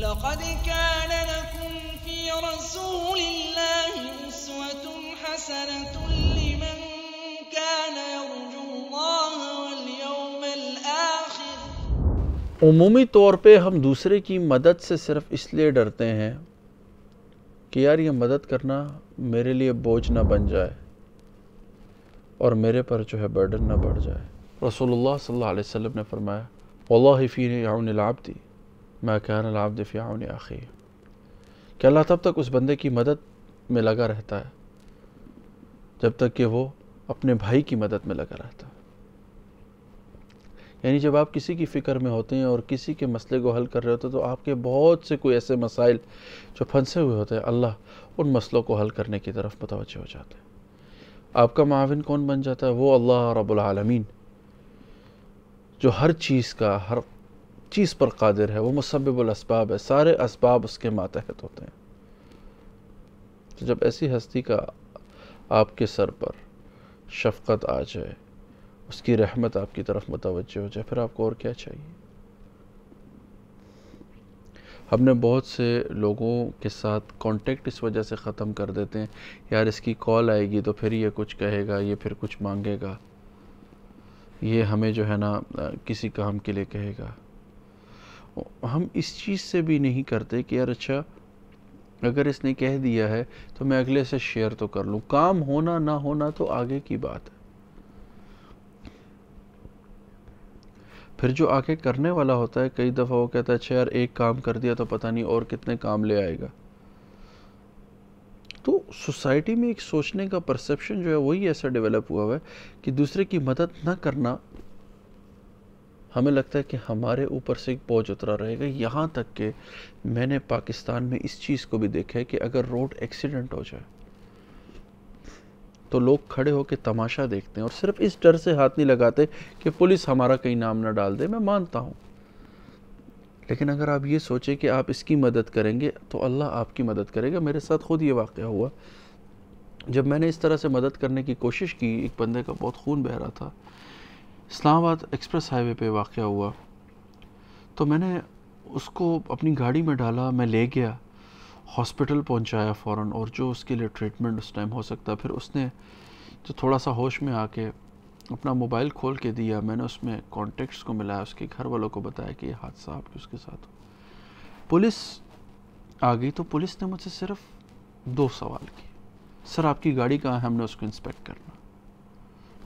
لقد كان لكم في رسول الله أسوة حسنة لمن كان يرجو الله واليوم الآخر عمومی طور पे हम दूसरे की मदद से सिर्फ इसलिए डरते हैं कि यार ये मदद करना मेरे लिए बोझ ना बन जाए और मेरे पर जो है बर्डन ना बढ़ जाए रसूलुल्लाह सल्लल्लाहु अलैहि वसल्लम ने फरमाया वल्लाहि फ़ी आउन मैं लाबद फ़ियाउन आखी कि अल्लाह तब तक उस बंदे की मदद में लगा रहता है जब तक कि वो अपने भाई की मदद में लगा रहता है यानी जब आप किसी की फ़िक्र में होते हैं और किसी के मसले को हल कर रहे होते हैं तो आपके बहुत से कोई ऐसे मसाइल जो फंसे हुए होते हैं अल्लाह उन मसलों को हल करने की तरफ मुतवजह हो जाते हैं आपका माविन कौन बन जाता है वो अल्लाह रबालमीन जो हर चीज़ का हर चीज़ पर कादिर है वो मुसबलसबाब है सारे इसबाब उसके मातहत होते हैं तो जब ऐसी हस्ती का आपके सर पर शफकत आ जाए उसकी रहमत आपकी तरफ मुतवजह हो जाए फिर आपको और क्या चाहिए हमने बहुत से लोगों के साथ कांटेक्ट इस वजह से ख़त्म कर देते हैं यार इसकी कॉल आएगी तो फिर ये कुछ कहेगा ये फिर कुछ मांगेगा ये हमें जो है ना किसी काम के लिए कहेगा हम इस चीज़ से भी नहीं करते कि यार अच्छा अगर इसने कह दिया है तो मैं अगले से शेयर तो कर लूँ काम होना ना होना तो आगे की बात है फिर जो आगे करने वाला होता है कई दफ़ा वो कहता है अच्छा यार एक काम कर दिया तो पता नहीं और कितने काम ले आएगा तो सोसाइटी में एक सोचने का परसेप्शन जो है वही ऐसा डेवलप हुआ हुआ है कि दूसरे की मदद ना करना हमें लगता है कि हमारे ऊपर से एक बोझ उतरा रहेगा यहाँ तक कि मैंने पाकिस्तान में इस चीज़ को भी देखा है कि अगर रोड एक्सीडेंट हो जाए तो लोग खड़े होकर तमाशा देखते हैं और सिर्फ इस डर से हाथ नहीं लगाते कि पुलिस हमारा कहीं नाम ना डाल दे मैं मानता हूँ लेकिन अगर आप ये सोचें कि आप इसकी मदद करेंगे तो अल्लाह आपकी मदद करेगा मेरे साथ खुद ये वाक़ हुआ जब मैंने इस तरह से मदद करने की कोशिश की एक बंदे का बहुत खून बह रहा था इस्लामाबाद एक्सप्रेस हाईवे पे वाक़ हुआ तो मैंने उसको अपनी गाड़ी में डाला मैं ले गया हॉस्पिटल पहुंचाया फ़ौर और जो उसके लिए ट्रीटमेंट उस टाइम हो सकता फिर उसने जो थोड़ा सा होश में आके अपना मोबाइल खोल के दिया मैंने उसमें कॉन्टेक्ट्स को मिलाया उसके घर वालों को बताया कि ये हादसा आपके उसके साथ हो पुलिस आ गई तो पुलिस ने मुझसे सिर्फ दो सवाल किए सर आपकी गाड़ी कहाँ है हमने उसको इंस्पेक्ट करना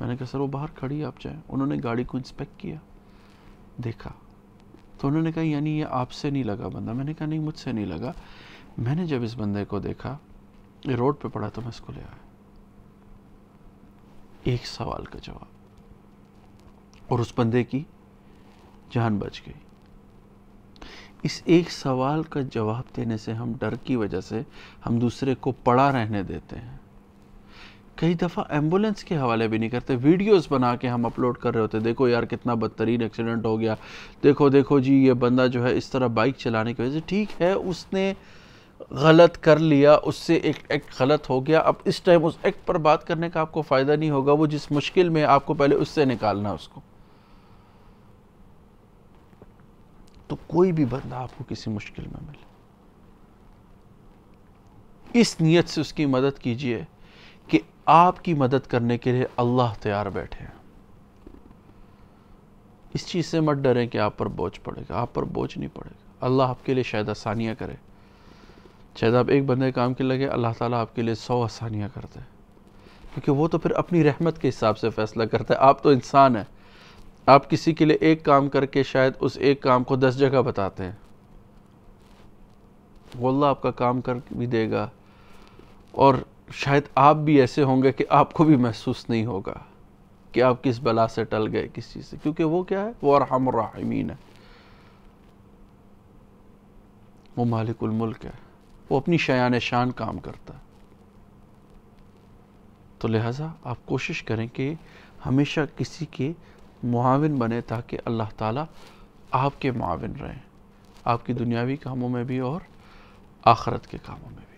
मैंने कहा सर वो बाहर खड़ी आप जाए उन्होंने गाड़ी को इंस्पेक्ट किया देखा तो उन्होंने कहा यानी ये आपसे नहीं लगा बंदा मैंने कहा नहीं मुझसे नहीं लगा मैंने जब इस बंदे को देखा ये रोड पे पड़ा तो मैं इसको ले आया एक सवाल का जवाब और उस बंदे की जान बच गई इस एक सवाल का जवाब देने से हम डर की वजह से हम दूसरे को पड़ा रहने देते हैं कई दफ़ा एम्बुलेंस के हवाले भी नहीं करते वीडियोस बना के हम अपलोड कर रहे होते देखो यार कितना बदतरीन एक्सीडेंट हो गया देखो देखो जी ये बंदा जो है इस तरह बाइक चलाने की वजह से ठीक है उसने गलत कर लिया उससे एक एक्ट गलत हो गया अब इस टाइम उस एक्ट पर बात करने का आपको फ़ायदा नहीं होगा वो जिस मुश्किल में आपको पहले उससे निकालना उसको तो कोई भी बंदा आपको किसी मुश्किल में मिले इस नीयत से उसकी मदद कीजिए कि आपकी मदद करने के लिए अल्लाह तैयार बैठे हैं इस चीज़ से मत डरें कि आप पर बोझ पड़ेगा आप पर बोझ नहीं पड़ेगा अल्लाह आपके लिए शायद आसानियाँ करे शायद आप एक बंदे काम के लगे अल्लाह ताला आपके लिए सौ आसानियाँ कर दे क्योंकि वो तो फिर अपनी रहमत के हिसाब से फ़ैसला करता है आप तो इंसान हैं आप किसी के लिए एक काम करके शायद उस एक काम को दस जगह बताते हैं वो अल्लाह आपका काम कर भी देगा और शायद आप भी ऐसे होंगे कि आपको भी महसूस नहीं होगा कि आप किस बला से टल गए किस चीज़ से क्योंकि वो क्या है वो अरहमरमीन है वो मालिकमल्क है वो अपनी शयान शान काम करता है तो लिहाजा आप कोशिश करें कि हमेशा किसी के मुआवन बने ताकि अल्लाह ताला आपके मुआवन रहें आपकी दुनियावी कामों में भी और आखरत के कामों में भी